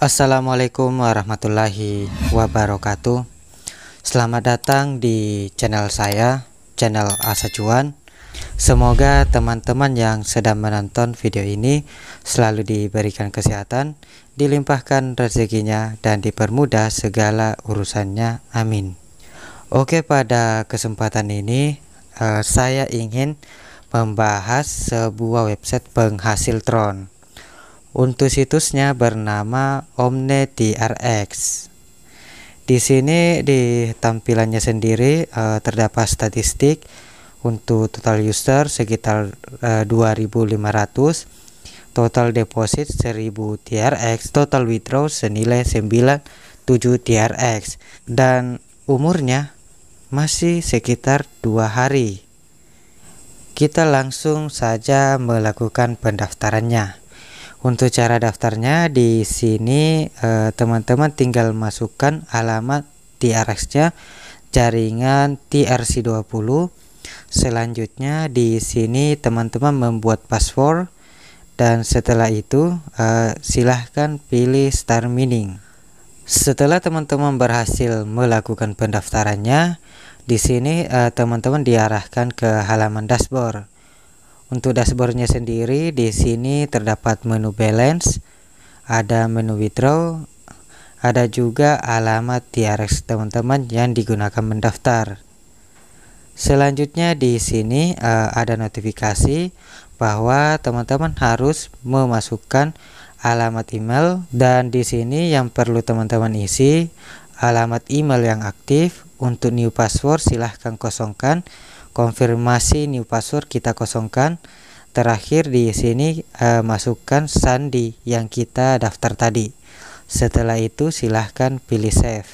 Assalamualaikum warahmatullahi wabarakatuh Selamat datang di channel saya, channel asajuan. Semoga teman-teman yang sedang menonton video ini selalu diberikan kesehatan, dilimpahkan rezekinya, dan dipermudah segala urusannya. Amin. Oke, pada kesempatan ini eh, saya ingin membahas sebuah website penghasil tron untuk situsnya bernama OmneDRX. Di sini di tampilannya sendiri uh, terdapat statistik untuk total user sekitar uh, eh, 2500, total deposit 1000 TRX, total withdraw senilai 97 TRX dan umurnya masih sekitar dua hari. Kita langsung saja melakukan pendaftarannya. Untuk cara daftarnya di sini eh, teman-teman tinggal masukkan alamat TRX-nya jaringan TRC20. Selanjutnya di sini teman-teman membuat password dan setelah itu eh, silahkan pilih Start mining. Setelah teman-teman berhasil melakukan pendaftarannya, di sini eh, teman-teman diarahkan ke halaman dashboard. Untuk dashboardnya sendiri di sini terdapat menu balance, ada menu withdraw, ada juga alamat TRX teman-teman yang digunakan mendaftar. Selanjutnya di sini uh, ada notifikasi bahwa teman-teman harus memasukkan alamat email dan di sini yang perlu teman-teman isi alamat email yang aktif untuk new password silahkan kosongkan konfirmasi new password kita kosongkan terakhir di sini e, masukkan sandi yang kita daftar tadi setelah itu silahkan pilih save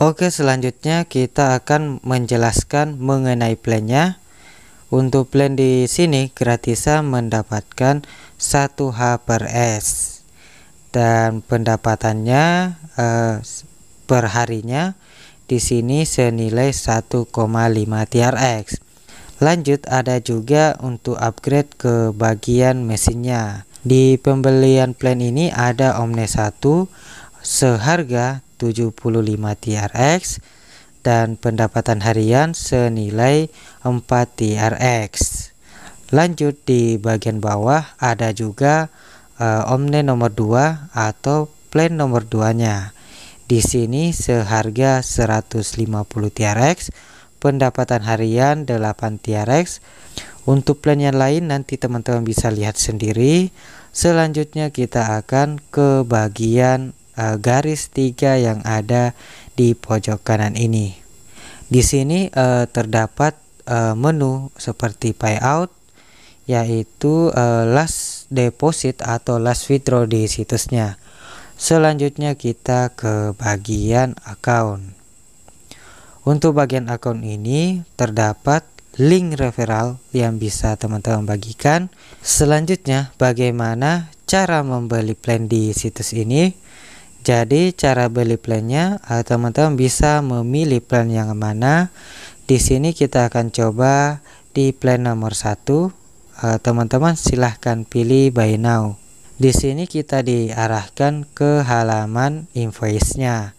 oke selanjutnya kita akan menjelaskan mengenai plannya untuk plan di sini gratisan mendapatkan 1H per S dan pendapatannya eh, per harinya di sini senilai 1,5 trx. Lanjut ada juga untuk upgrade ke bagian mesinnya. Di pembelian plan ini ada Omne 1 seharga 75 trx dan pendapatan harian senilai 4 trx. Lanjut di bagian bawah ada juga uh, Omne nomor 2 atau plan nomor 2 nya di sini seharga 150 TRX, pendapatan harian 8 TRX. Untuk plan yang lain nanti teman-teman bisa lihat sendiri. Selanjutnya kita akan ke bagian e, garis tiga yang ada di pojok kanan ini. Di sini e, terdapat e, menu seperti payout, yaitu uh, last deposit atau last withdraw di situsnya. Selanjutnya kita ke bagian account. Untuk bagian account ini terdapat link referral yang bisa teman-teman bagikan. Selanjutnya bagaimana cara membeli plan di situs ini? Jadi cara beli plannya eh, teman-teman bisa memilih plan yang mana. Di sini kita akan coba di plan nomor satu. Eh, teman-teman silahkan pilih buy now. Di sini kita diarahkan ke halaman invoice-nya.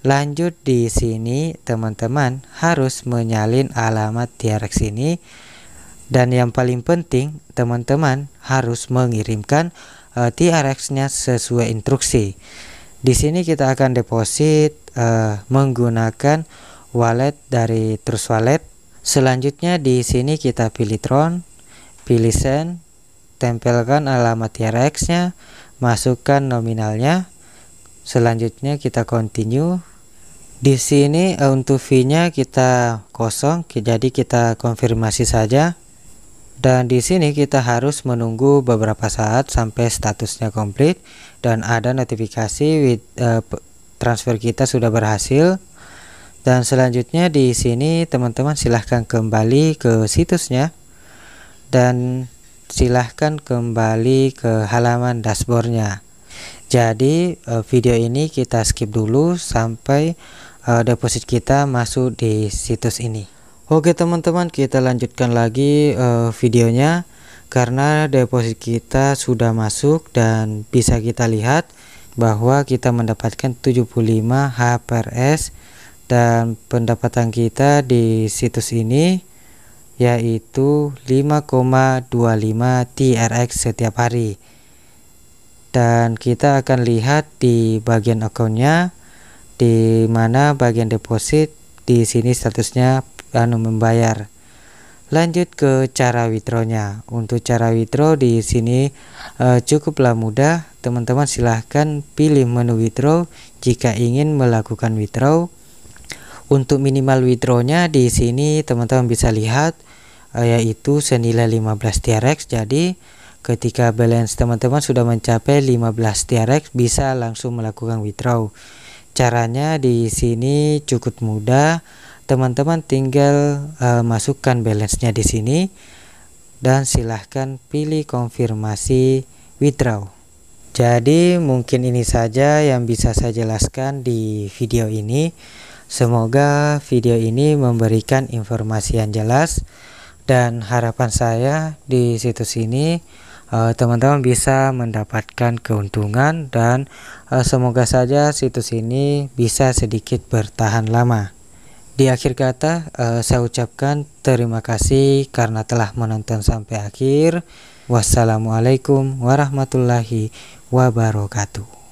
Lanjut di sini teman-teman harus menyalin alamat TRX ini dan yang paling penting teman-teman harus mengirimkan uh, eh, TRX-nya sesuai instruksi. Di sini kita akan deposit uh, menggunakan wallet dari Trust Wallet. Selanjutnya di sini kita pilih Tron, pilih Send, tempelkan alamat TRX-nya, masukkan nominalnya. Selanjutnya kita continue. Di sini untuk fee-nya kita kosong, jadi kita konfirmasi saja. Dan di sini kita harus menunggu beberapa saat sampai statusnya komplit dan ada notifikasi with, uh, transfer kita sudah berhasil. Dan selanjutnya di sini teman-teman silahkan kembali ke situsnya dan silahkan kembali ke halaman dashboardnya jadi eh, video ini kita skip dulu sampai eh, deposit kita masuk di situs ini Oke teman-teman kita lanjutkan lagi eh, videonya karena deposit kita sudah masuk dan bisa kita lihat bahwa kita mendapatkan 75 HPRS dan pendapatan kita di situs ini yaitu 5,25 TRX setiap hari dan kita akan lihat di bagian akunnya di mana bagian deposit di sini statusnya anu membayar lanjut ke cara withdrawnya untuk cara withdraw di sini e, cukuplah mudah teman-teman silahkan pilih menu withdraw jika ingin melakukan withdraw untuk minimal withdrawnya di sini teman-teman bisa lihat eh, yaitu senilai 15 TRX. Jadi ketika balance teman-teman sudah mencapai 15 TRX bisa langsung melakukan withdraw. Caranya di sini cukup mudah. Teman-teman tinggal uh, masukkan balance-nya di sini dan silahkan pilih konfirmasi withdraw. Jadi mungkin ini saja yang bisa saya jelaskan di video ini. Semoga video ini memberikan informasi yang jelas dan harapan saya di situs ini eh, teman-teman bisa mendapatkan keuntungan dan eh, semoga saja situs ini bisa sedikit bertahan lama. Di akhir kata, eh, saya ucapkan terima kasih karena telah menonton sampai akhir. Wassalamualaikum warahmatullahi wabarakatuh.